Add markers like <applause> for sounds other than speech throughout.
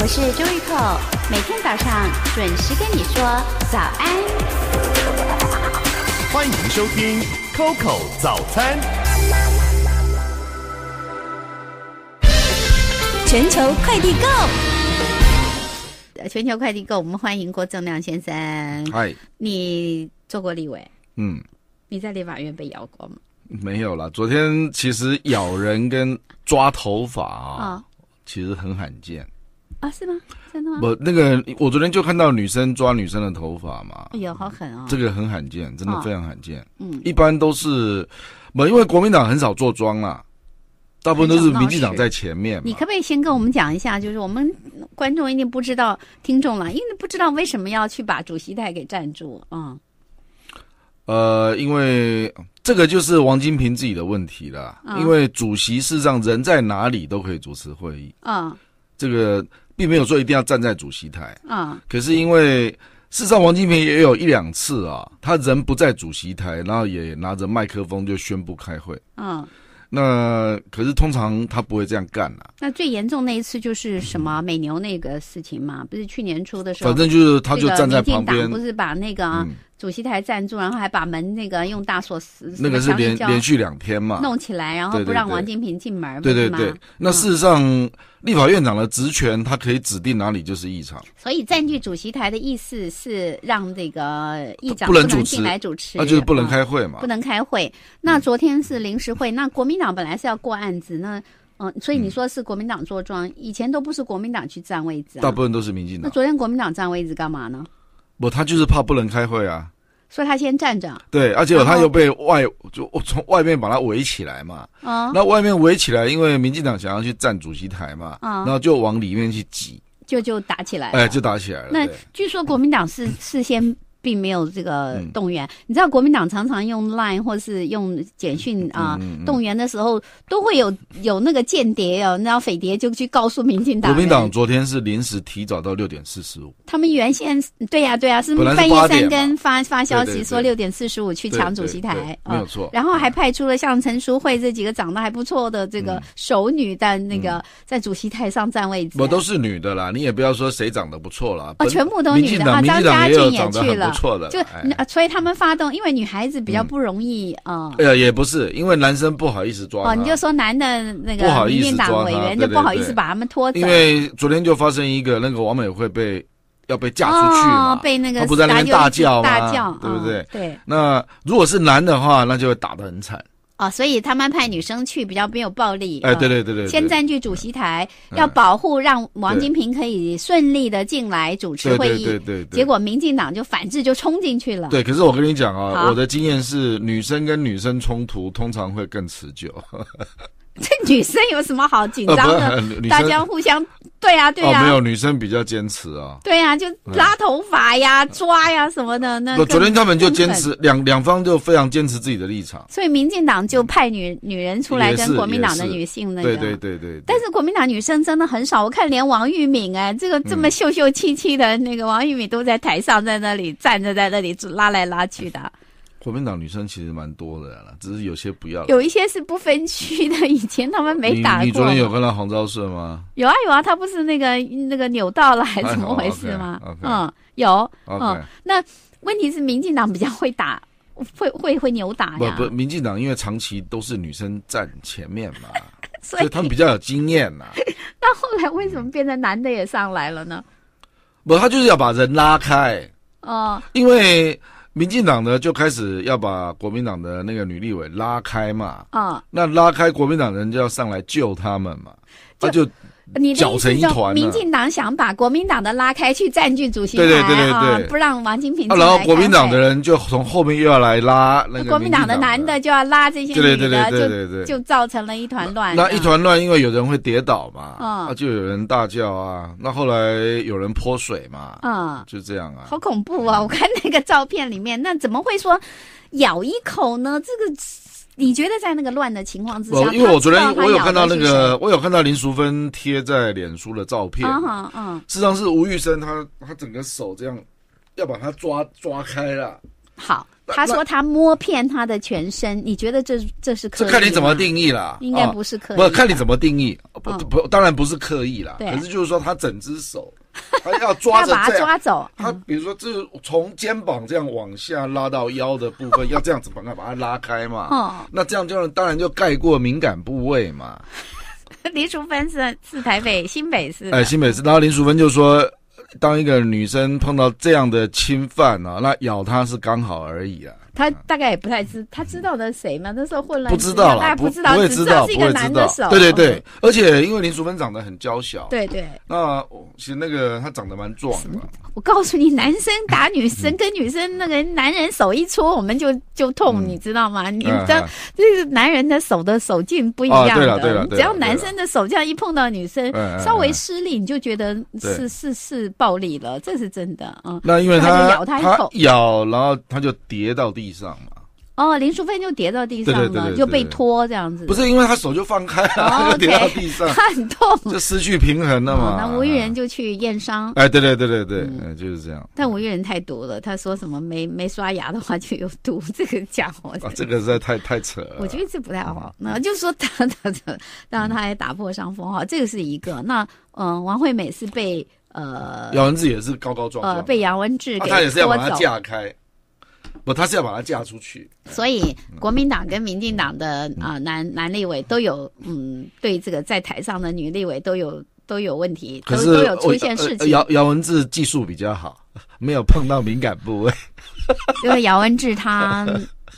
我是周玉蔻，每天早上准时跟你说早安。欢迎收听 Coco 早餐。全球快递购，全球快递购，我们欢迎郭正亮先生。哎，你做过立委？嗯，你在立法院被咬过吗？没有了。昨天其实咬人跟抓头发啊，其实很罕见。啊，是吗？真的吗？我那个，我昨天就看到女生抓女生的头发嘛。哎呀，好狠啊！这个很罕见，真的非常罕见。嗯，一般都是，不，因为国民党很少坐庄啊。大部分都是民进党在前面。你可不可以先跟我们讲一下？就是我们观众一定不知道听众了，因为不知道为什么要去把主席台给占住啊？呃，因为这个就是王金平自己的问题了。因为主席事实上人在哪里都可以主持会议。嗯，这个。并没有说一定要站在主席台，啊，可是因为事实上，王金平也有一两次啊，他人不在主席台，然后也拿着麦克风就宣布开会，嗯，那可是通常他不会这样干了。那最严重那一次就是什么美牛那个事情嘛，不是去年初的时候，反正就是他就站在旁边。不是把那个。主席台占住，然后还把门那个用大锁死，那个是连连续两天嘛，弄起来，然后不让王金平进门，对对对。那事实上，立法院长的职权，他可以指定哪里就是异常。所以占据主席台的意思是让这个议长不能进来主持，那就是不能开会嘛。不能开会。那昨天是临时会，那国民党本来是要过案子，那嗯，所以你说是国民党坐庄，以前都不是国民党去占位置，大部分都是民进党。那昨天国民党占位置干嘛呢？不，他就是怕不能开会啊。说他先站着。对，而且他又被外就从外面把他围起来嘛。啊。那外面围起来，因为民进党想要去占主席台嘛。啊。然后就往里面去挤，就就打起来。哎，就打起来了。那据说国民党是事先。并没有这个动员，你知道国民党常常用 Line 或是用简讯啊，动员的时候都会有有那个间谍哦，那匪谍就去告诉民进党。国民党昨天是临时提早到六点四十五。他们原先对呀对呀，是半夜三更发发消息说六点四十五去抢主席台，没有错。然后还派出了像陈淑慧这几个长得还不错的这个熟女在那个在主席台上占位置。我都是女的啦，你也不要说谁长得不错了。哦，全部都女的啊，张家俊也去了。错的。就所以他们发动，因为女孩子比较不容易啊。呃，也不是，因为男生不好意思抓。哦，你就说男的那个面党委员就不好意思把他们拖走。因为昨天就发生一个，那个王美惠被要被嫁出去，被那个大就大叫大叫，对不对？对。那如果是男的话，那就会打得很惨。哦，所以他们派女生去比较没有暴力。哎，对对对对，先占据主席台，要保护让王金平可以顺利的进来主持会议。对对对对，结果民进党就反制就冲进去了。对，可是我跟你讲啊，我的经验是女生跟女生冲突通常会更持久。<laughs> 这女生有什么好紧张的？大家互相，对呀，对呀，没有女生比较坚持啊。对呀，就拉头发呀、抓呀什么的。那昨天他们就坚持，两两方就非常坚持自己的立场。所以民进党就派女女人出来跟国民党的女性的，对对对对。但是国民党女生真的很少，我看连王玉敏哎，这个这么秀秀气气的那个王玉敏都在台上，在那里站着，在那里拉来拉去的。国民党女生其实蛮多的啦，只是有些不要。有一些是不分区的，以前他们没打过。你昨天有跟到黄昭顺吗？有啊有啊，他不是那个那个扭到了还是怎么回事吗？嗯，有。OK。那问题是，民进党比较会打，会会会扭打。不不，民进党因为长期都是女生站前面嘛，<laughs> 所以他们比较有经验呐。<laughs> 那后来为什么变成男的也上来了呢？不，他就是要把人拉开。哦。因为。民进党呢，就开始要把国民党的那个女立委拉开嘛，啊，那拉开国民党人就要上来救他们嘛，那就。你搅成一团，民进党想把国民党的拉开去占据主席台，对对对对对，不让王金平然后国民党的人就从后面又要来拉，那国民党的男的就要拉这些女的，就就造成了一团乱。那一团乱，因为有人会跌倒嘛，啊，就有人大叫啊。那后来有人泼水嘛，啊，就这样啊，好恐怖啊！我看那个照片里面，那怎么会说咬一口呢？这个。你觉得在那个乱的情况之下，因为我昨天我有看到那个，我有看到林淑芬贴在脸书的照片。啊嗯。事实上是吴玉生，他他整个手这样，要把他抓抓开了。好，他说他摸遍他的全身，你觉得这这是可以？这看你怎么定义啦。应该不是刻意。不看你怎么定义，不不，当然不是刻意啦。对。可是就是说他整只手。<laughs> 他要抓着这样，他比如说，这从肩膀这样往下拉到腰的部分，要这样子把它把它拉开嘛。那这样就当然就盖过敏感部位嘛。<laughs> 林淑芬是是台北新北市，哎，新北市。然后林淑芬就说，当一个女生碰到这样的侵犯啊，那咬她是刚好而已啊。他大概也不太知，他知道的谁吗？那时候混乱，不知道了，不知道，只知道是一个男的手，对对对。而且因为林淑芬长得很娇小，对对。那其实那个他长得蛮壮的。我告诉你，男生打女生 <laughs> 跟女生那个男人手一搓，我们就就痛，你知道吗？你知道那个男人的手的手劲不一样。对对只要男生的手这样一碰到女生，稍微施力，你就觉得是是是暴力了，这是真的啊。那因为他咬他一口，咬，然后他就跌到地。地上嘛，哦，林淑芬就跌到地上了，就被拖这样子，不是因为他手就放开了，<laughs> 跌到地上，很痛，就失去平衡了嘛。那吴玉仁就去验伤，哎，对对对对对，嗯，就是这样。但吴玉仁太毒了，他说什么没没刷牙的话就有毒，这个家伙，这个实在太太扯。我觉得这不太好。那就说他他他，当然他也打破伤风哈，这个是一个。那嗯，王惠美是被呃杨文志也是高高撞，呃被杨文志给、他也是要把他架开。<laughs> 不，他是要把她嫁出去。所以，国民党跟民进党的啊，男男立委都有，嗯，对这个在台上的女立委都有都有问题，都都有出现事情。姚姚文智技术比较好，没有碰到敏感部位。<laughs> 因为姚文智他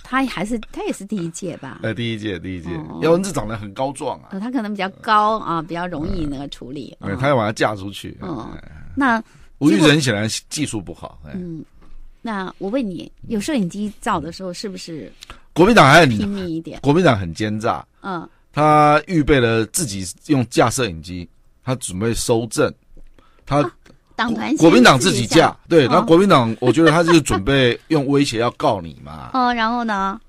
他还是他也是第一届吧？呃，第一届，第一届。姚文智长得很高壮啊，他可能比较高啊，比较容易那个处理。没他要把她嫁出去嗯那吴玉仁显然技术不好。嗯。那我问你，有摄影机照的时候，是不是国民党还很亲拼命一点？国民党很奸诈，嗯，他预备了自己用架摄影机，他准备收证，他国民党自己架，对，那国民党我觉得他是准备用威胁要告你嘛，<laughs> 哦，然后呢？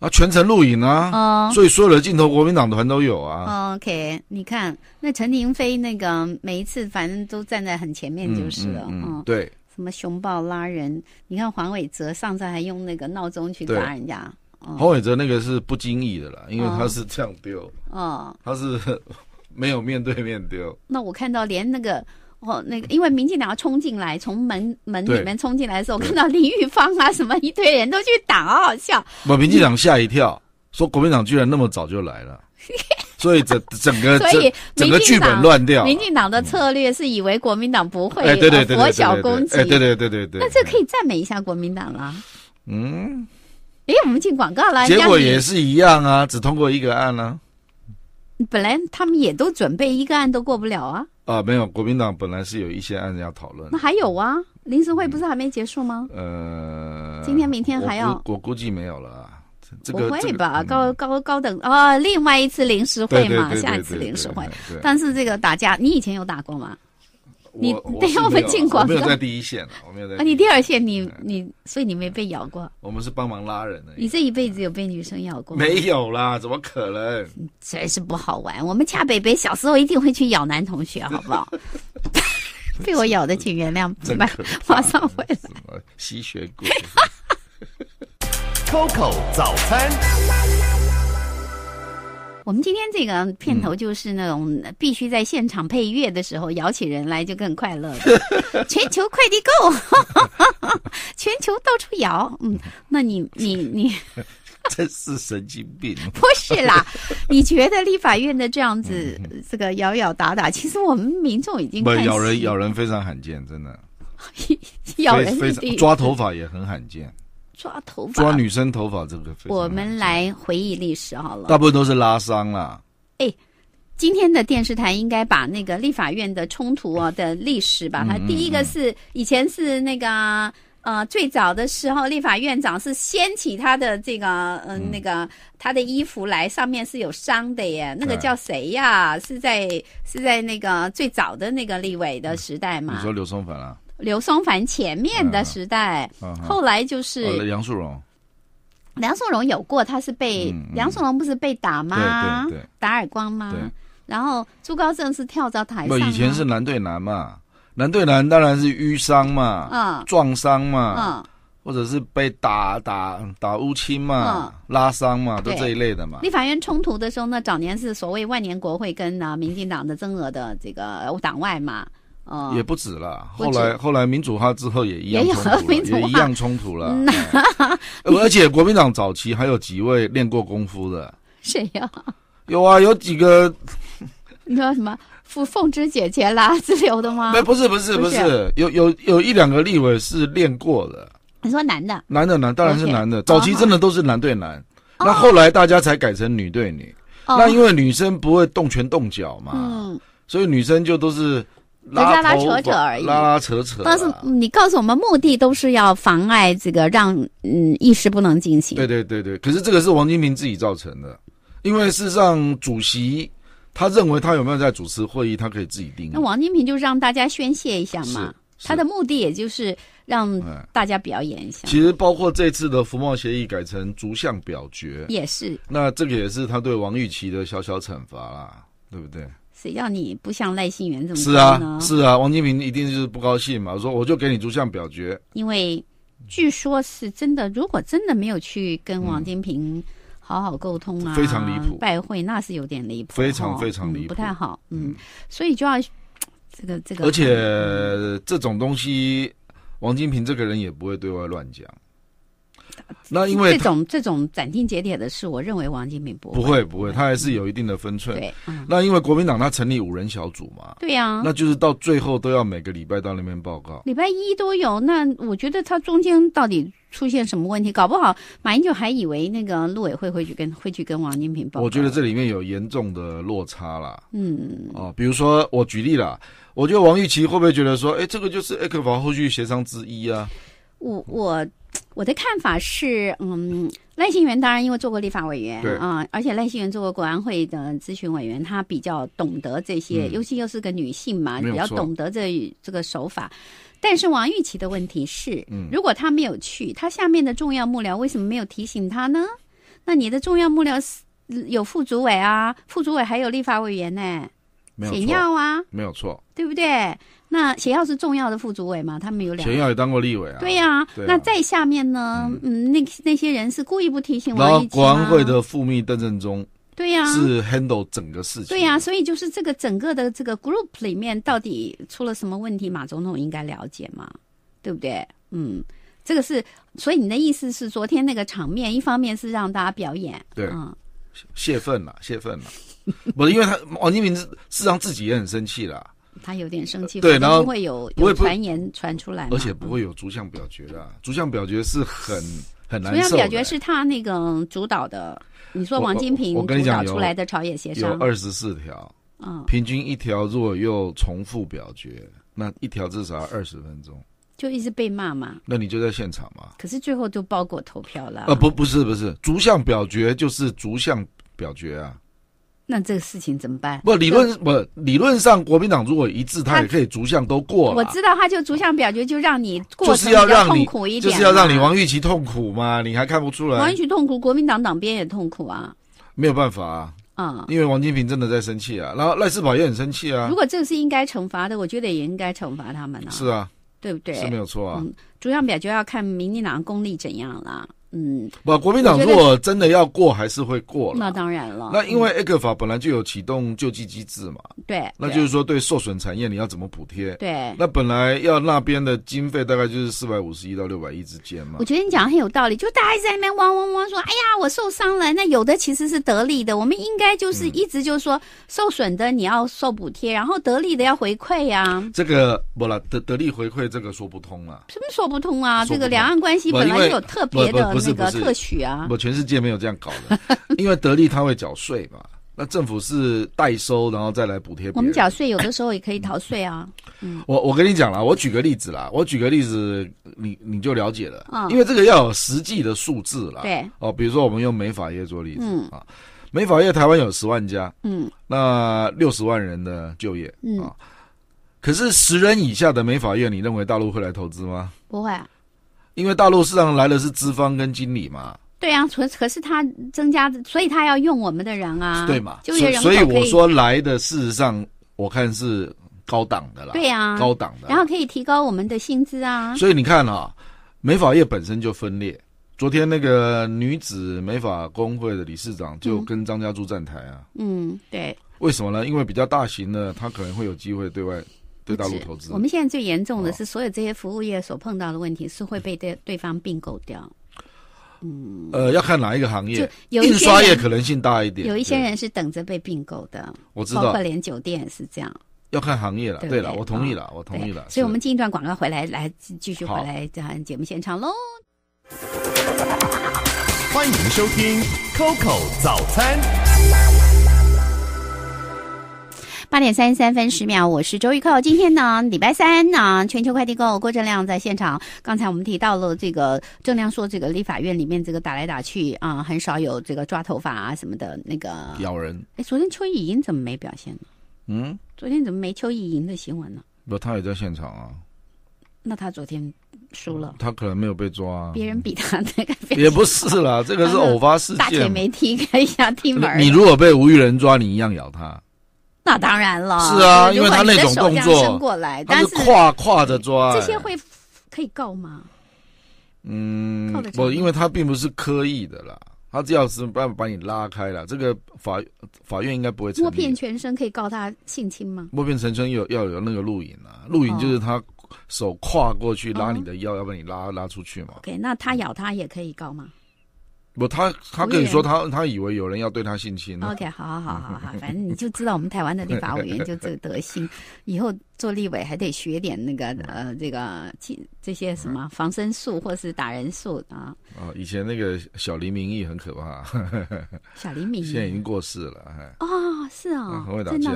啊，全程录影啊，哦、所以所有的镜头国民党团都有啊。OK，你看，那陈廷飞那个每一次反正都站在很前面就是了，嗯，对。什么熊抱拉人？你看黄伟哲上次还用那个闹钟去拉人家。黄伟哲那个是不经意的啦，因为他是这样丢，哦，他是 <laughs> 没有面对面丢。那我看到连那个哦，那个因为民进党要冲进来，从门门里面冲进来的时候，我看到林玉芳啊什么一堆人都去挡，好好笑。把民进党吓一跳，说国民党居然那么早就来了。<laughs> 所以这整个，所以民进党乱掉。民进党的策略是以为国民党不会裹脚攻击。哎，对对对对对。那这可以赞美一下国民党了。嗯。哎，我们进广告了。结果也是一样啊，只通过一个案呢。本来他们也都准备一个案都过不了啊。啊，没有，国民党本来是有一些案子要讨论。那还有啊，临时会不是还没结束吗？呃。今天明天还要。我估计没有了。不会吧，高高高等哦，另外一次临时会嘛，下一次临时会。但是这个打架，你以前有打过吗？你等下我们进广告。我没有在第一线，我没有在。你第二线，你你，所以你没被咬过。我们是帮忙拉人的。你这一辈子有被女生咬过？没有啦，怎么可能？真是不好玩。我们恰北北小时候一定会去咬男同学，好不好？<laughs> <laughs> 被我咬的，请原谅。真马上回来。吸血鬼。Coco 早餐。我们今天这个片头就是那种必须在现场配乐的时候摇起人来就更快乐。了。<laughs> 全球快递购，<laughs> 全球到处摇。嗯，那你你你，<laughs> 真是神经病！不是啦，你觉得立法院的这样子这个咬咬打打，其实我们民众已经不咬人，咬人非常罕见，真的。咬人非常抓头发也很罕见。抓头发，抓女生头发这个，我们来回忆历史好了。大部分都是拉伤了。哎，今天的电视台应该把那个立法院的冲突啊的历史吧？它第一个是以前是那个呃，最早的时候，立法院长是掀起他的这个嗯那个他的衣服来，上面是有伤的耶。那个叫谁呀？是在是在那个最早的那个立委的时代嘛？你说刘松粉了？刘双凡前面的时代，后来就是杨素荣。梁素荣有过，他是被梁素荣不是被打吗？对对对，打耳光吗？对。然后朱高正是跳到台上。不，以前是男对男嘛，男对男当然是淤伤嘛，嗯，撞伤嘛，嗯，或者是被打打打乌青嘛，拉伤嘛，都这一类的嘛。立法院冲突的时候呢，早年是所谓万年国会跟啊民进党的增额的这个党外嘛。也不止了，后来后来民主化之后也一样冲突，也一样冲突了。<laughs> 而且国民党早期还有几位练过功夫的，谁呀？有啊，有几个。<laughs> 你说什么？凤凤芝姐姐啦，自留的吗？不，不是不是不是，有有有一两个立委是练过的。你说男的？男的男，当然是男的。早期真的都是男对男，那后来大家才改成女对女。那因为女生不会动拳动脚嘛，所以女生就都是。拉拉扯扯而已，拉拉扯扯。但是你，告诉我们，目的都是要妨碍这个，让嗯意识不能进行。对对对对，可是这个是王金平自己造成的，因为事实上主席他认为他有没有在主持会议，他可以自己定。那王金平就让大家宣泄一下嘛，他的目的也就是让大家表演一下。其实包括这次的服贸协议改成逐项表决，也是。那这个也是他对王玉琪的小小惩罚啦，对不对？只要你不像赖信元这么是啊，是啊，王金平一定就是不高兴嘛。说我就给你逐项表决，因为据说是真的。如果真的没有去跟王金平好好沟通啊，非常离谱，拜会那是有点离谱，非常非常离谱，不太好。嗯，所以就要这个这个。而且这种东西，王金平这个人也不会对外乱讲。<laughs> 那因为这种这种斩钉截铁的事，我认为王金平不会不会不会，他还是有一定的分寸。对，那因为国民党他成立五人小组嘛，对呀，那就是到最后都要每个礼拜到那边报告，礼拜一都有。那我觉得他中间到底出现什么问题？搞不好马英九还以为那个陆委会会去跟会去跟王金平报。我觉得这里面有严重的落差啦。嗯，哦，比如说我举例了，我觉得王玉琪会不会觉得说，哎，这个就是 X 法后续协商之一啊？我我。我的看法是，嗯，赖新元当然因为做过立法委员啊，而且赖新元做过国安会的咨询委员，他比较懂得这些，尤其又是个女性嘛，比较懂得这这个手法。但是王玉琪的问题是，如果他没有去，他下面的重要幕僚为什么没有提醒他呢？那你的重要幕僚是有副主委啊，副主委还有立法委员呢，紧要啊，没有错，对不对？那谢耀是重要的副主委嘛？他们有两。谢耀也当过立委啊。对呀。那在下面呢？嗯，那那些人是故意不提醒王毅。然后，国安会的副秘邓正中。对呀。是 handle 整个事情。对呀，所以就是这个整个的这个 group 里面，到底出了什么问题？马总统应该了解嘛？对不对？嗯，这个是，所以你的意思是，昨天那个场面，一方面是让大家表演，嗯，泄愤了，泄愤了。不是，因为他王金平是实上自己也很生气了。他有点生气，对，然后会有传言传出来，而且不会有逐项表决的。逐项表决是很很难。逐项表决是他那个主导的。你说王金平主导出来的朝野协商二十四条，嗯，平均一条，如果又重复表决，那一条至少二十分钟，就一直被骂嘛。那你就在现场嘛？可是最后都包裹投票了啊！不，不是，不是逐项表决就是逐项表决啊。那这个事情怎么办？不理论，不理论上，国民党如果一致，他也可以逐项都过。我知道他就逐项表决，就让你就是要让你痛苦一点，就是要让你王玉琪痛苦嘛，你还看不出来？王玉琪痛苦，国民党党鞭也痛苦啊，没有办法啊。嗯，因为王金平真的在生气啊，然后赖世宝也很生气啊。如果这个是应该惩罚的，我觉得也应该惩罚他们啊。是啊，对不对？是没有错啊。逐项表决要看民进党功力怎样了。嗯，不，国民党如果真的要过，还是会过。那当然了。那因为一个法本来就有启动救济机制嘛。对。那就是说，对受损产业你要怎么补贴？对。那本来要那边的经费大概就是四百五十亿到六百亿之间嘛。我觉得你讲很有道理，就大家在那边汪汪汪说：“哎呀，我受伤了。”那有的其实是得利的，我们应该就是一直就是说，受损的你要受补贴，然后得利的要回馈啊。这个不了，得得利回馈这个说不通了。什么说不通啊？这个两岸关系本来就有特别的。这个特许啊，不，全世界没有这样搞的，<laughs> 因为得利他会缴税嘛。那政府是代收，然后再来补贴。我们缴税有的时候也可以逃税啊。嗯，<laughs> 我我跟你讲啦，我举个例子啦，我举个例子，你你就了解了。啊，因为这个要有实际的数字啦。对哦，比如说我们用美法业做例子啊，美法业台湾有十万家，嗯，那六十万人的就业，啊，可是十人以下的美法业，你认为大陆会来投资吗？不会啊。因为大陆市场来的是资方跟经理嘛，对啊，可可是他增加，所以他要用我们的人啊，对嘛，业人所以我说来的事实上，我看是高档的啦，对啊，高档的，然后可以提高我们的薪资啊。所以你看啊，美发业本身就分裂。昨天那个女子美发工会的理事长就跟张家珠站台啊，嗯，对，为什么呢？因为比较大型的，他可能会有机会对外。对大陆投资，我们现在最严重的是，所有这些服务业所碰到的问题 <laughs> 是会被对对方并购掉。嗯，呃，要看哪一个行业，印刷业可能性大一点。有一些人是等着被并购的，我知道，包括连酒店是这样。要看行业了，对了，我同意了，我同意了。所以我们进一段广告回来，来继续回来讲节目现场喽。欢迎收听 Coco 早餐。八点三十三分十秒，我是周玉蔻。今天呢，礼拜三呢，全球快递购郭正亮在现场。刚才我们提到了这个正亮说，这个立法院里面这个打来打去啊，很少有这个抓头发啊什么的那个咬人。哎，昨天邱意莹怎么没表现呢？嗯，昨天怎么没邱意莹的新闻呢？不，他也在现场啊。那他昨天输了？他可能没有被抓。别人比他那个也不是啦，这个是偶发事件。大姐没踢开一下踢门，你如果被吴玉人抓，你一样咬他。那当然了，是啊，因为他那种动作，但是跨跨着抓，这些会可以告吗？嗯，不，因为他并不是刻意的啦，他只要是把把你拉开了，这个法法院应该不会。摸遍全身可以告他性侵吗？摸遍全身有要有那个录影啊，录影就是他手跨过去拉你的腰，要把你拉拉出去嘛。OK，那他咬他也可以告吗？不，他他跟你说，他他以为有人要对他性侵。O K，好好好好好，<laughs> 反正你就知道我们台湾的立法委员就这个德行，<laughs> 以后做立委还得学点那个呃这个这这些什么防身术或是打人术啊。哦，以前那个小黎明义很可怕。<laughs> 小黎明义现在已经过世了。哦，是啊，很会打架。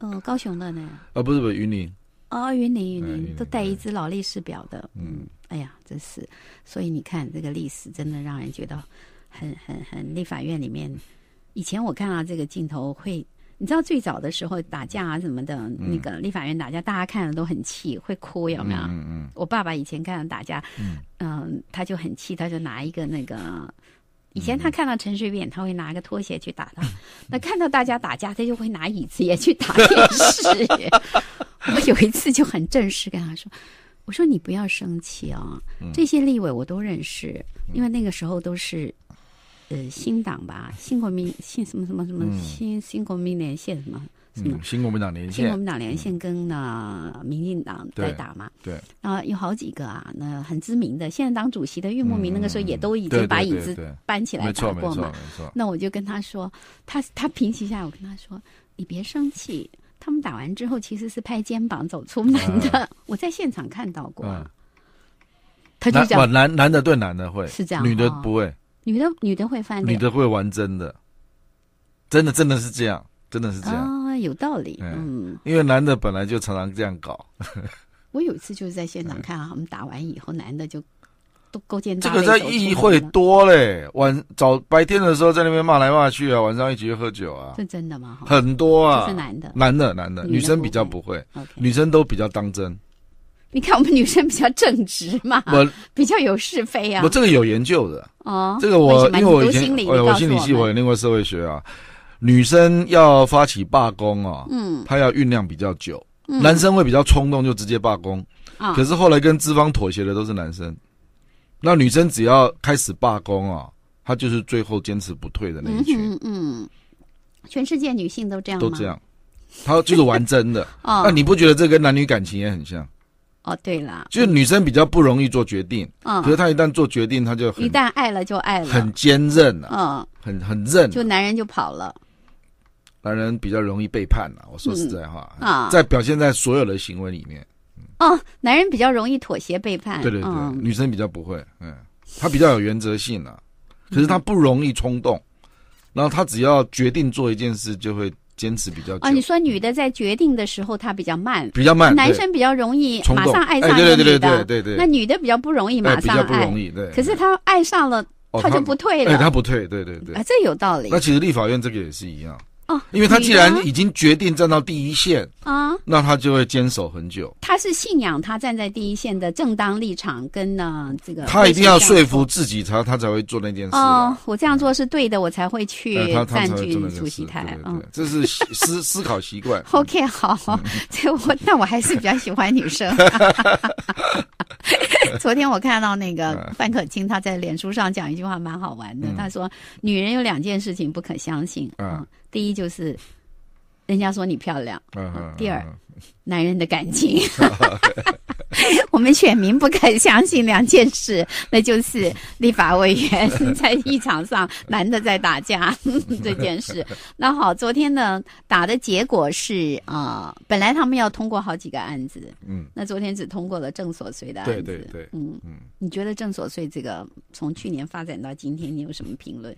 嗯，高雄的呢？啊，不是不是，云林。哦，云林，云林都带一只劳力士表的。嗯，哎呀，真是。所以你看，这个历史真的让人觉得很很很。立法院里面，以前我看到这个镜头会，你知道最早的时候打架啊什么的，那个立法院打架，大家看了都很气，会哭，有没有？嗯嗯。我爸爸以前看到打架，嗯他就很气，他就拿一个那个，以前他看到陈水扁，他会拿个拖鞋去打他；，那看到大家打架，他就会拿椅子也去打电视。有一次就很正式跟他说：“我说你不要生气啊，这些立委我都认识，因为那个时候都是，呃，新党吧，新国民新什么什么什么，新新国民连线什么什么，新国民党连线，新国民党连线跟那民进党对打嘛，对，后有好几个啊，那很知名的，现在当主席的岳慕明那个时候也都已经把椅子搬起来打过嘛，那我就跟他说，他他平息下来，我跟他说，你别生气。”他们打完之后其实是拍肩膀走出门的，<laughs> 我在现场看到过。他就讲，男男的对男的会是这样，女的不会，女的女的会翻脸，女的会玩真的，真的真的是这样，真的是这样啊，有道理，嗯，因为男的本来就常常这样搞。<laughs> 我有一次就是在现场看，啊他们打完以后，男的就。勾这个在议会多嘞，晚早白天的时候在那边骂来骂去啊，晚上一起去喝酒啊，是真的吗？很多啊，是男的，男的，男的，女生比较不会，女生都比较当真。你看我们女生比较正直嘛，我比较有是非啊。我这个有研究的哦，这个我因为我以前呃，我心理系，我有另外社会学啊。女生要发起罢工啊，嗯，她要酝酿比较久，男生会比较冲动就直接罢工可是后来跟资方妥协的都是男生。那女生只要开始罢工啊，她就是最后坚持不退的那一群。嗯嗯全世界女性都这样吗？都这样。她就是玩真的。<laughs> 哦。那你不觉得这跟男女感情也很像？哦，对啦，就是女生比较不容易做决定。啊。可是她一旦做决定，她就一旦爱了就爱了。很坚韧呐。嗯。很很韧。就男人就跑了。男人比较容易背叛了。我说实在话啊，在表现在所有的行为里面。哦，男人比较容易妥协背叛，对对对，女生比较不会，嗯，她比较有原则性啊，可是她不容易冲动，然后她只要决定做一件事，就会坚持比较久。啊，你说女的在决定的时候她比较慢，比较慢，男生比较容易马上爱上，对对对对对对，那女的比较不容易马上爱，比较不容易，对。可是她爱上了，她就不退了，她不退，对对对。啊，这有道理。那其实立法院这个也是一样。哦，因为他既然已经决定站到第一线啊，那他就会坚守很久。他是信仰他站在第一线的正当立场，跟呢这个他一定要说服自己，他他才会做那件事。哦，我这样做是对的，我才会去占据主席台。嗯，这是思 <laughs> 思考习惯。OK，好，<laughs> 这我那我还是比较喜欢女生。<laughs> 昨天我看到那个范可清，她在脸书上讲一句话蛮好玩的，她说：“女人有两件事情不可相信。”嗯，第一。就。就是，人家说你漂亮。第二，男人的感情，<laughs> 我们选民不肯相信两件事，那就是立法委员在议场上男的在打架 <laughs> 这件事。那好，昨天呢打的结果是啊，本来他们要通过好几个案子，嗯，那昨天只通过了郑所碎的案子。对对对，嗯，你觉得郑所碎这个从去年发展到今天，你有什么评论？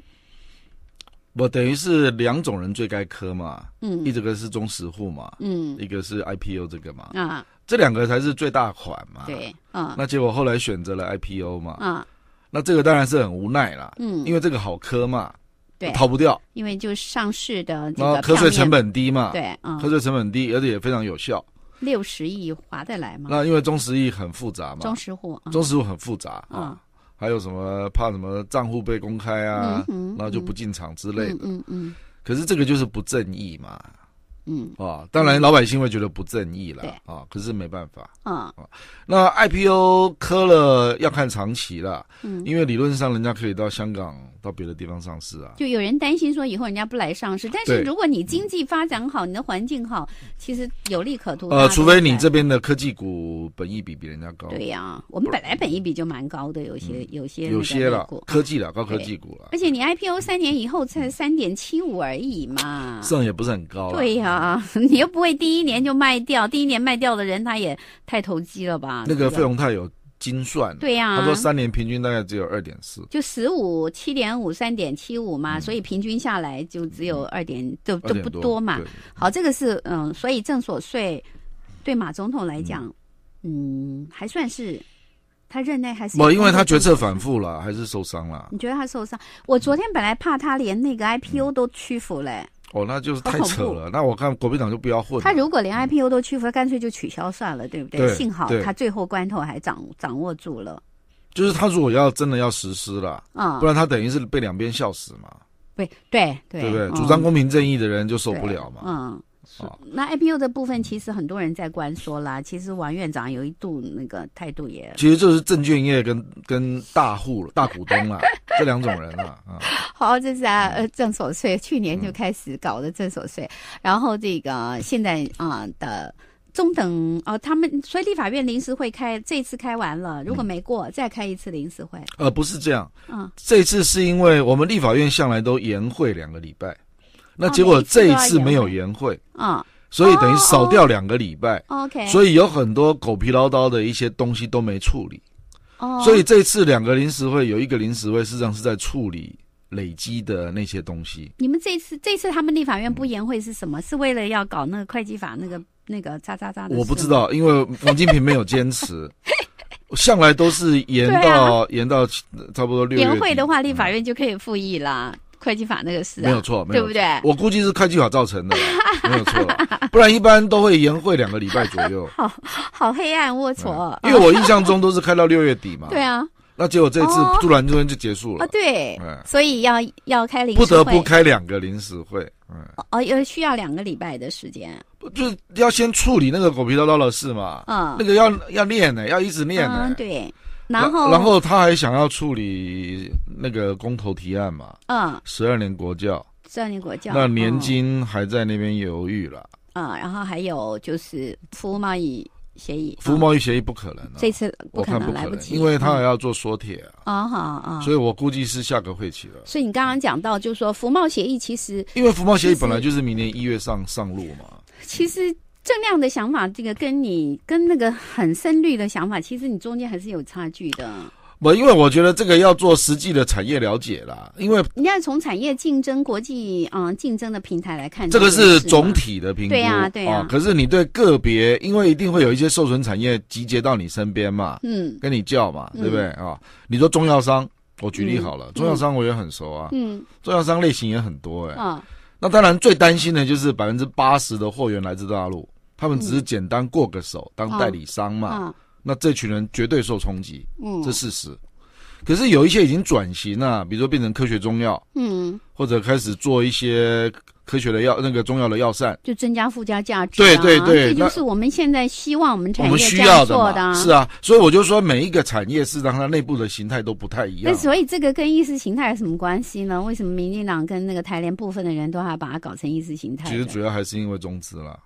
不等于是两种人最该磕嘛？嗯，一这个是中实户嘛，嗯，一个是 IPO 这个嘛，啊，这两个才是最大款嘛。对，啊。那结果后来选择了 IPO 嘛，啊，那这个当然是很无奈啦，嗯，因为这个好磕嘛，对，逃不掉。因为就上市的磕税成本低嘛，对，啊，磕税成本低，而且也非常有效。六十亿划得来吗？那因为中实亿很复杂嘛，中实户，中实户很复杂啊。还有什么怕什么账户被公开啊，然后就不进场之类的。嗯嗯嗯，可是这个就是不正义嘛。嗯啊，当然老百姓会觉得不正义了。啊，可是没办法啊。那 IPO 磕了要看长期了。嗯，因为理论上人家可以到香港、到别的地方上市啊。就有人担心说以后人家不来上市，但是如果你经济发展好，你的环境好，其实有利可图。呃，除非你这边的科技股本益比比人家高。对呀，我们本来本益比就蛮高的，有些有些有些了科技了高科技股了。而且你 IPO 三年以后才三点七五而已嘛，涨也不是很高。对呀。啊，<laughs> 你又不会第一年就卖掉，第一年卖掉的人他也太投机了吧？那个费宏泰有精算，对呀，他说三年平均大概只有二点四，就十五七点五三点七五嘛，所以平均下来就只有二点，就就不多嘛。好，这个是嗯，所以正所税对马总统来讲，嗯，还算是他任内还是不？因为他决策反复了，还是受伤了？你觉得他受伤？我昨天本来怕他连那个 IPO 都屈服嘞。哦，那就是太扯了。那我看国民党就不要混。他如果连 IPO 都屈服，他干脆就取消算了，对不对？幸好他最后关头还掌掌握住了。就是他如果要真的要实施了，嗯，不然他等于是被两边笑死嘛。对对对，对不对？主张公平正义的人就受不了嘛。嗯。那 IPO 的部分，其实很多人在关说啦。其实王院长有一度那个态度也……其实就是证券业跟跟大户 <laughs> 大股东啦，<laughs> 这两种人啦。啊。好，这是啊，呃，正所税去年就开始搞的正所税，然后这个现在啊的中等哦，他们所以立法院临时会开，这次开完了，如果没过，再开一次临时会。呃，不是这样。嗯，这次是因为我们立法院向来都延会两个礼拜。那结果这一次没有研会，啊，所以等于少掉两个礼拜，OK，所以有很多狗皮唠叨的一些东西都没处理，哦，所以这次两个临时会，有一个临时会实际上是在处理累积的那些东西。你们这次这次他们立法院不延会是什么？是为了要搞那个会计法那个那个渣渣渣的？我不知道，因为王金平没有坚持，<laughs> 向来都是延到延到差不多六月。延会的话，立法院就可以复议啦。会计法那个事没有错，没有对不对？我估计是会计法造成的，没有错。不然一般都会延会两个礼拜左右。<laughs> 好好黑暗龌龊，因为我印象中都是开到六月底嘛。对啊，那结果这次突然之间就结束了。啊，对，所以要要开临时会，不得不开两个临时会。嗯，哦，要需要两个礼拜的时间，就是要先处理那个狗皮叨叨的事嘛。嗯，那个要要练呢，要一直练呢。对。然后，然后他还想要处理那个公投提案嘛？嗯，十二年国教，十二年国教，那年金还在那边犹豫了。啊，然后还有就是服贸易协议，服贸易协议不可能，这次不可能来不及，因为他还要做缩帖啊，好啊，所以我估计是下个会期了。所以你刚刚讲到，就是说服贸协议其实，因为服贸协议本来就是明年一月上上路嘛，其实。正量的想法，这个跟你跟那个很深绿的想法，其实你中间还是有差距的。不，因为我觉得这个要做实际的产业了解啦，因为你要从产业竞争、国际啊竞争的平台来看。这个是总体的评估，对呀，对呀。啊，可是你对个别，因为一定会有一些受损产业集结到你身边嘛，嗯，跟你叫嘛，对不对啊？你说中药商，我举例好了，中药商我也很熟啊，嗯，中药商类型也很多哎，啊，那当然最担心的就是百分之八十的货源来自大陆。他们只是简单过个手当代理商嘛，那这群人绝对受冲击，嗯，这事实。可是有一些已经转型了，比如说变成科学中药，嗯，或者开始做一些科学的药，那个中药的药膳，就增加附加价值。对对对，这就是我们现在希望我们产业需要做的。是啊，所以我就说每一个产业市场它内部的形态都不太一样。那所以这个跟意识形态有什么关系呢？为什么民进党跟那个台联部分的人都还把它搞成意识形态？其实主要还是因为中资了。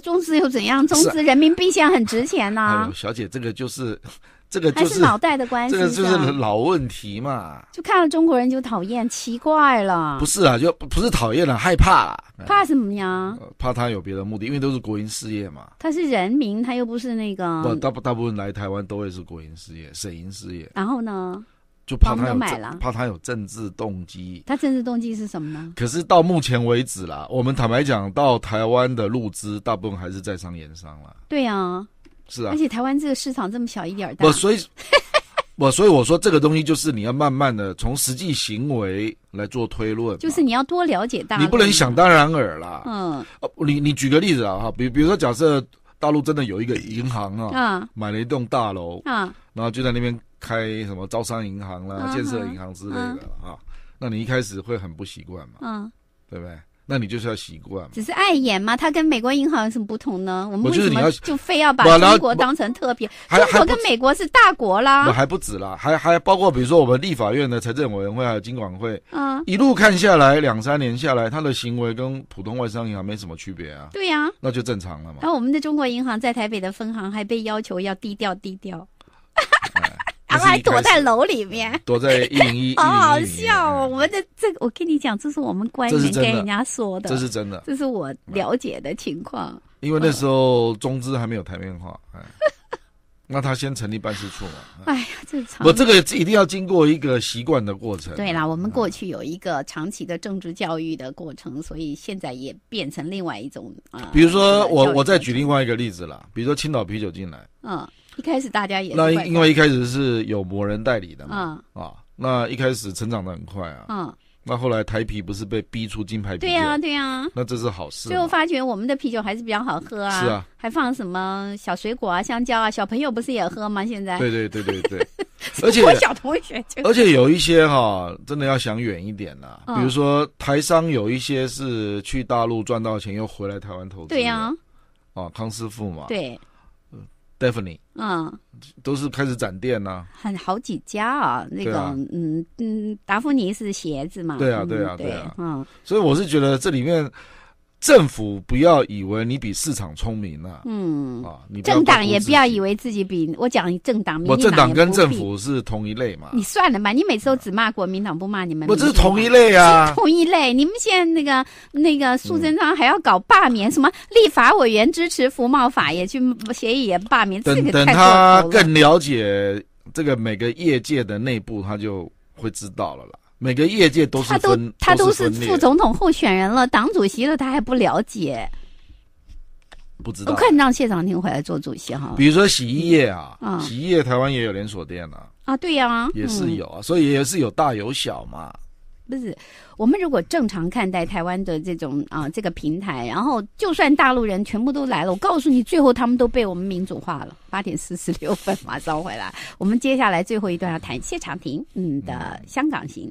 中资又怎样？中资人民币现在很值钱呢。哎小姐，这个就是，<laughs> 这个就是脑袋的关系。这个就是老问题嘛。就看了中国人就讨厌，奇怪了。不是啊，就不是讨厌了，害怕了。怕什么呀？怕他有别的目的，因为都是国营事业嘛。他是人民，他又不是那个。不，大部大部分来台湾都会是国营事业、省营事业。然后呢？就怕他有怕他有政治动机，他政治动机是什么呢？可是到目前为止啦，我们坦白讲，到台湾的入资大部分还是在商言商了。对啊，是啊，而且台湾这个市场这么小一点，大，所以，我 <laughs> 所以我说这个东西就是你要慢慢的从实际行为来做推论，就是你要多了解大陆，你不能想当然尔啦。嗯，哦、你你举个例子啊哈，比比如说假设大陆真的有一个银行啊，啊买了一栋大楼，啊，然后就在那边。开什么招商银行啦、建设银行之类的啊？那你一开始会很不习惯嘛？嗯，对不对？那你就是要习惯。只是碍眼嘛，它跟美国银行有什么不同呢？我们为什么就非要把中国当成特别？中国跟美国是大国啦，我还不止啦，还还包括比如说我们立法院的财政委员会还有经管会，嗯，一路看下来两三年下来，他的行为跟普通外商银行没什么区别啊。对呀，那就正常了嘛。那我们的中国银行在台北的分行还被要求要低调低调。还躲在楼里面，躲在一零一 <laughs> 好好笑，我们的这我跟你讲，这是我们官员跟人家说的，这是真的，这是我了解的情况。因为那时候中资还没有台面化，哎，<laughs> 那他先成立办事处嘛。哎呀，这长我这个一定要经过一个习惯的过程。对啦，我们过去有一个长期的政治教育的过程，所以现在也变成另外一种啊。比如说，我我再举另外一个例子啦，比如说青岛啤酒进来，嗯。一开始大家也那因为一开始是有魔人代理的嘛啊，那一开始成长的很快啊，嗯，那后来台啤不是被逼出金牌？对呀，对呀，那这是好事。最后发觉我们的啤酒还是比较好喝啊，是啊，还放什么小水果啊，香蕉啊，小朋友不是也喝吗？现在对对对对对，<laughs> 而且我小同学就而且有一些哈，真的要想远一点呐。比如说台商有一些是去大陆赚到钱又回来台湾投资，对呀，啊，康师傅嘛，对。达芙妮，嗯，都是开始展店呐，很好几家啊，那个，嗯嗯，达芙妮是鞋子嘛，对啊对啊对啊，嗯，所以我是觉得这里面。政府不要以为你比市场聪明了，嗯啊，政党也不要以为自己比我讲政党。我政党跟政府是同一类嘛？你算了吧，你每次都只骂国民党不骂你们。我这是同一类啊，同一类。你们现在那个那个苏贞昌还要搞罢免，什么立法委员支持服贸法也去协议也罢免，等等他更了解这个每个业界的内部，他就会知道了啦。每个业界都是他都他都是副总统候选人了，党主席了，他还不了解，不知道我看让谢长廷回来做主席哈。比如说洗衣液啊，啊，洗衣液台湾也有连锁店啊。啊，对呀，也是有啊，所以也是有大有小嘛。不是我们如果正常看待台湾的这种啊这个平台，然后就算大陆人全部都来了，我告诉你，最后他们都被我们民主化了。八点四十六分，马上回来，我们接下来最后一段要谈谢长廷嗯的香港行。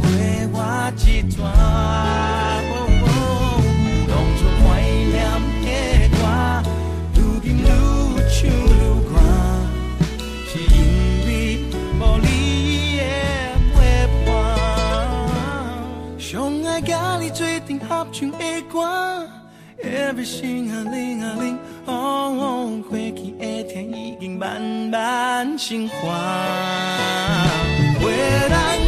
桂花几串，当作怀念的歌，如今愈唱愈挂，是因为无你的陪伴。相爱家己做阵合唱的歌，Every Sing 啊 Sing 啊 Sing，过去的天已经慢慢升华，花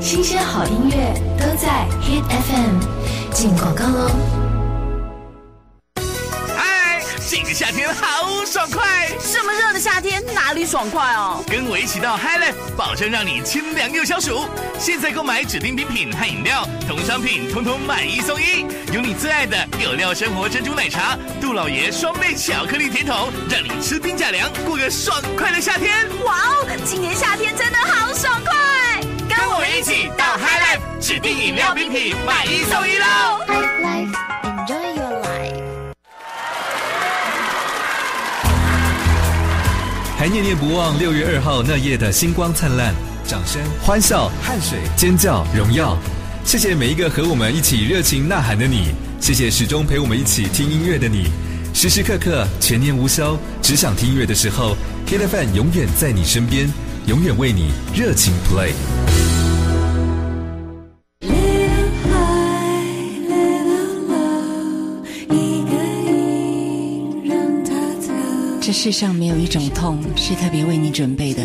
新鲜好音乐都在 Hit FM，进广告喽！嗨，这个夏天好爽快！这么热的夏天哪里爽快哦？跟我一起到 Hi l a n 保证让你清凉又消暑。现在购买指定冰品和饮料，同商品通通买一送一，有你最爱的有料生活珍珠奶茶、杜老爷双倍巧克力甜筒，让你吃冰加凉，过个爽快的夏天！哇哦，今年夏天真的好爽！一起到 High Life 指定饮料冰品买一送一喽！High Life Enjoy Your Life。还念念不忘六月二号那夜的星光灿烂，掌声、欢笑、汗水、尖叫、荣耀。谢谢每一个和我们一起热情呐喊的你，谢谢始终陪我们一起听音乐的你，时时刻刻全年无休，只想听音乐的时候 k i g 永远在你身边，永远为你热情 Play。世上没有一种痛是特别为你准备的。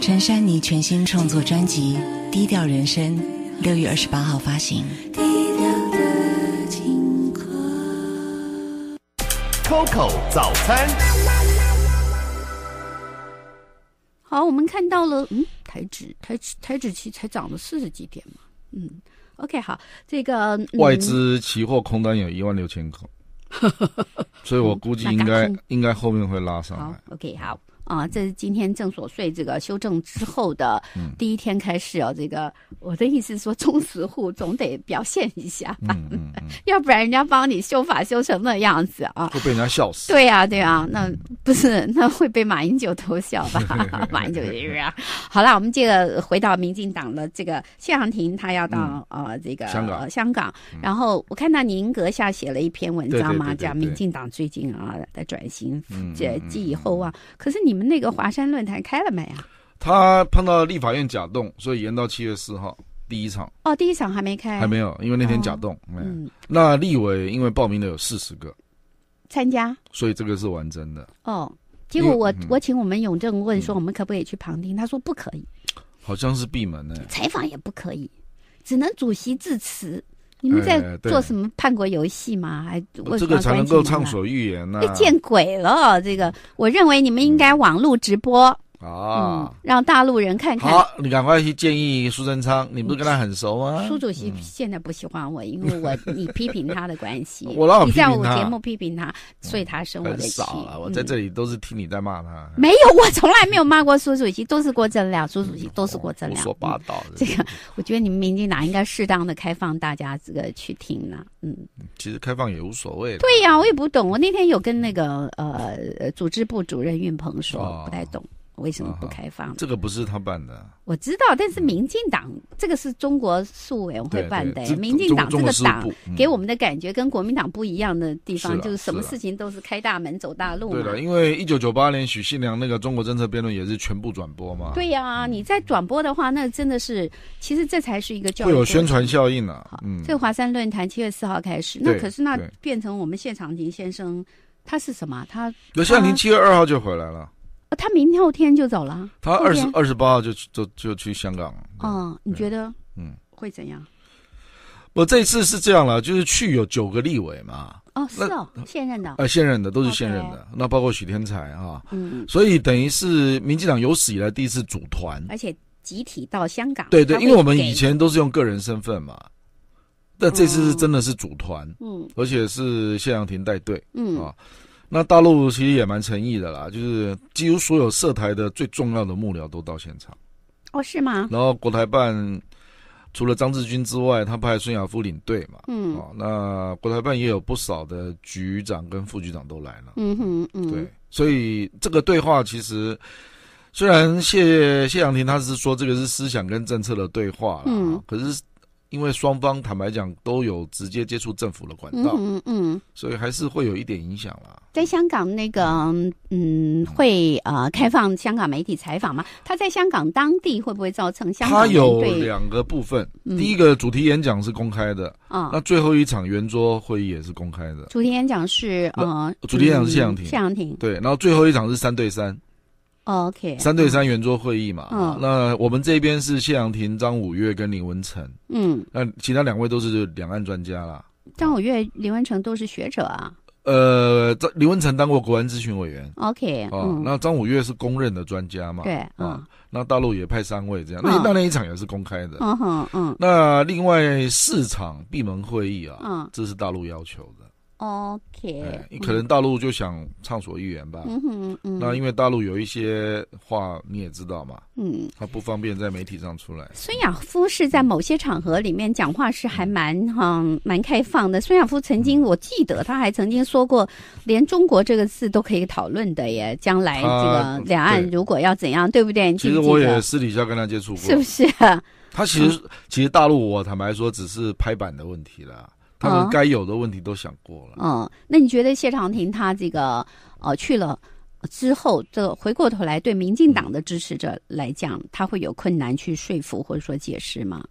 陈珊妮全新创作专辑《低调人生》六月二十八号发行。COCO 早餐。好，我们看到了，嗯，台指台指台指期才涨了四十几点嘛？嗯，OK，好，这个外资期货空单有一万六千口。<laughs> 所以，我估计应该应该后面会拉上来。OK，好。啊，这是今天正所税这个修正之后的第一天开始哦。这个我的意思是说，忠实户总得表现一下，<laughs> 要不然人家帮你修法修成那样子啊，会被人家笑死。对呀对呀，那不是那会被马英九偷笑吧？<laughs> 马英九是啊。好了，我们这个回到民进党的这个谢长廷，他要到呃这个香港，香港。然后我看到您阁下写了一篇文章嘛，讲民进党最近啊在转型，这寄以厚望。可是你。你们那个华山论坛开了没啊？他碰到立法院假动，所以延到七月四号第一场。哦，第一场还没开，还没有，因为那天假动。嗯，那立委因为报名的有四十个参加，所以这个是完整的。哦，结果我我请我们永正问说我们可不可以去旁听，他说不可以，好像是闭门呢，采访也不可以，只能主席致辞。你们在做什么叛国游戏吗？还我这个才能够畅所欲言呢、哎，见鬼了，这个我认为你们应该网络直播。啊，让大陆人看看。好，你赶快去建议苏贞昌，你不是跟他很熟吗？苏主席现在不喜欢我，因为我 <laughs> 你批评他的关系，我老你在我节目批评他，所以他生我的气。少，我在这里都是听你在骂他。没有，我从来没有骂过苏主席，都是郭正亮。苏主席都是郭正亮。胡说八道，这个我觉得你们民进党应该适当的开放，大家这个去听呢。嗯，其实开放也无所谓。对呀，我也不懂。我那天有跟那个呃组织部主任运鹏说，不太懂。为什么不开放？这个不是他办的。我知道，但是民进党这个是中国数委会办的。民进党这个党给我们的感觉跟国民党不一样的地方，就是什么事情都是开大门走大路对的，因为一九九八年许信良那个中国政策辩论也是全部转播嘛。对呀，你在转播的话，那真的是其实这才是一个会有宣传效应啊。嗯，这个华山论坛七月四号开始，那可是那变成我们谢长廷先生他是什么？他刘长林七月二号就回来了。他明天后天就走了。他二十二十八号就就就去香港。嗯，你觉得嗯会怎样？我这次是这样了，就是去有九个立委嘛。哦，是哦，现任的。呃，现任的都是现任的。那包括许天才啊，嗯，所以等于是民进党有史以来第一次组团，而且集体到香港。对对，因为我们以前都是用个人身份嘛，但这次是真的是组团，嗯，而且是谢阳廷带队，嗯啊。那大陆其实也蛮诚意的啦，就是几乎所有涉台的最重要的幕僚都到现场。哦，是吗？然后国台办除了张志军之外，他派孙亚夫领队嘛。嗯。哦，那国台办也有不少的局长跟副局长都来了。嗯哼嗯。对，所以这个对话其实虽然谢谢杨婷，他是说这个是思想跟政策的对话啦，可是。因为双方坦白讲都有直接接触政府的管道，嗯嗯所以还是会有一点影响啦。在香港那个嗯，会呃开放香港媒体采访吗？他在香港当地会不会造成香港？他有两个部分，第一个主题演讲是公开的啊，那最后一场圆桌会议也是公开的。主题演讲是呃，主题演讲谢阳庭，谢阳庭对，然后最后一场是三对三。O.K. 三对三圆桌会议嘛，嗯、那我们这边是谢阳庭、张五岳跟林文成，嗯，那其他两位都是两岸专家啦。张五岳、林文成都是学者啊。呃，张林文成当过国安咨询委员。O.K. 嗯，那张五岳是公认的专家嘛？对，啊，那大陆也派三位这样，那那一场也是公开的。嗯哼嗯。那另外四场闭门会议啊，嗯，这是大陆要求的。OK，可能大陆就想畅所欲言吧。嗯哼嗯，那因为大陆有一些话你也知道嘛。嗯，他不方便在媒体上出来。孙亚夫是在某些场合里面讲话是还蛮哈蛮开放的。孙亚夫曾经我记得他还曾经说过，连中国这个字都可以讨论的耶。将来这个两岸如果要怎样，对不对？其实我也私底下跟他接触过，是不是？他其实其实大陆我坦白说只是拍板的问题了。他们该有的问题都想过了。嗯，那你觉得谢长廷他这个呃去了之后，这回过头来对民进党的支持者来讲，他会有困难去说服或者说解释吗？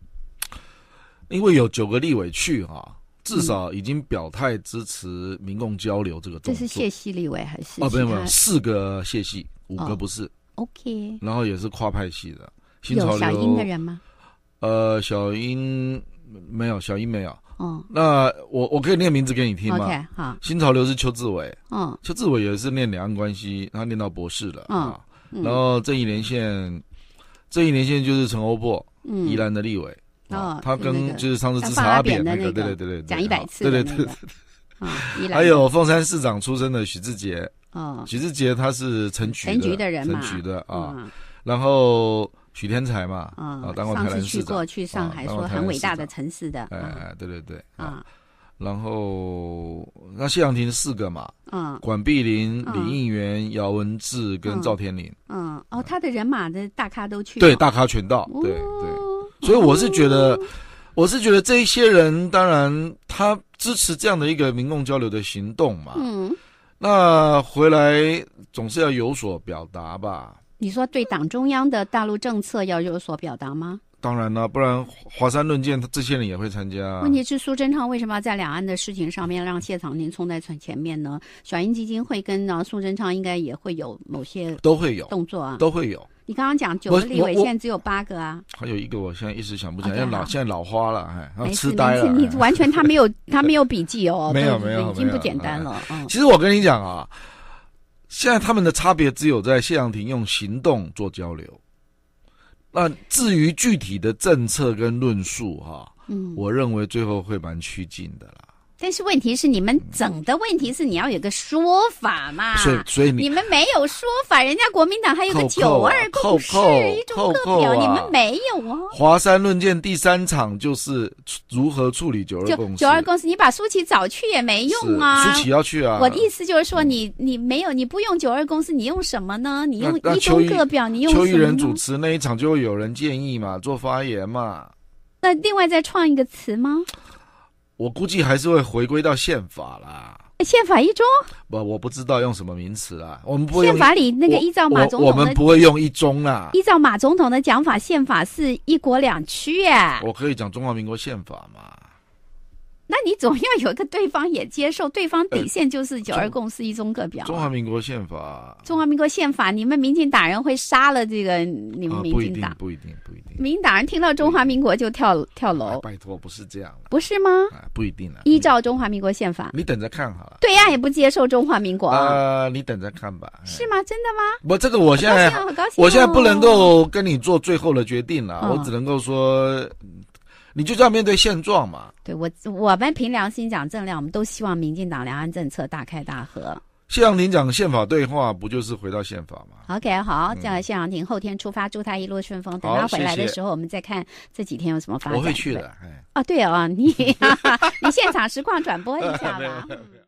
因为有九个立委去哈，至少已经表态支持民共交流这个。这是谢系立委还是？哦，没有没有，四个谢系，五个不是。OK。然后也是跨派系的。新有小英的人吗？呃，小英没有，小英没有。那我我可以念名字给你听吗？好，新潮流是邱志伟，嗯，邱志伟也是念两岸关系，他念到博士了，嗯，然后正义连线，正义连线就是陈欧珀，嗯，宜兰的立委，哦，他跟就是上次直辖点那个，对对对对，讲一百次那个，啊，<laughs> 还有凤山市长出身的许志杰，哦，许志杰他是陈局的，陈局的人嘛，局的啊，然后。许天才嘛，啊，当时去做去上海，说很伟大的城市的，哎对对对，啊，然后那谢阳庭四个嘛，嗯，管碧林、李应元、姚文志跟赵天林，嗯，哦，他的人马的大咖都去，对，大咖全到，对对，所以我是觉得，我是觉得这一些人，当然他支持这样的一个民众交流的行动嘛，嗯，那回来总是要有所表达吧。你说对党中央的大陆政策要有所表达吗？当然了，不然华山论剑，他这些人也会参加。问题是苏贞昌为什么要在两岸的事情上面让谢长廷冲在前前面呢？小英基金会跟呢苏贞昌应该也会有某些都会有动作啊，都会有。你刚刚讲九个立委，现在只有八个啊，还有一个我现在一时想不起来，老现在老花了，哎，痴呆了。你完全他没有他没有笔记哦，<laughs> 没有没有已经不简单了。嗯，其实我跟你讲啊。现在他们的差别只有在谢阳庭用行动做交流，那至于具体的政策跟论述，哈，嗯，我认为最后会蛮趋近的啦。但是问题是，你们整的问题是你要有个说法嘛？所以所以你们没有说法，人家国民党还有个九二共识，一中各表，你们没有啊？华山论剑第三场就是如何处理九二共识。九二共识，你把舒淇找去也没用啊。舒淇要去啊。我的意思就是说，你你没有，你不用九二共识，你用什么呢？你用一中各表，你用什么？秋玉人主持那一场就会有人建议嘛，做发言嘛。那另外再创一个词吗？我估计还是会回归到宪法啦。宪法一中？不，我不知道用什么名词啦。我们不会宪法里那个依照马总统我们不会用一中啊。依照马总统的讲法，宪法是一国两区耶。我可以讲中华民国宪法嘛？那你总要有个对方也接受，对方底线就是九二共识一中各表。中华民国宪法。中华民国宪法，你们民进党人会杀了这个你们民进党？不一定，不一定，不一定。民进党人听到中华民国就跳跳楼？拜托，不是这样。不是吗？啊，不一定啊。依照中华民国宪法，你等着看好了。对岸也不接受中华民国啊？呃，你等着看吧。是吗？真的吗？我这个我现在我现在不能够跟你做最后的决定了，我只能够说。你就这样面对现状嘛？对我，我们凭良心讲正量，我们都希望民进党两岸政策大开大合。谢阳廷讲宪法对话，不就是回到宪法吗 o k 好，这样谢阳廷后天出发，祝他一路顺风。等他回来的时候，我们再看这几天有什么发展。我会去的。哎，啊，对哦，你 <laughs> 你现场实况转播一下吧。<laughs>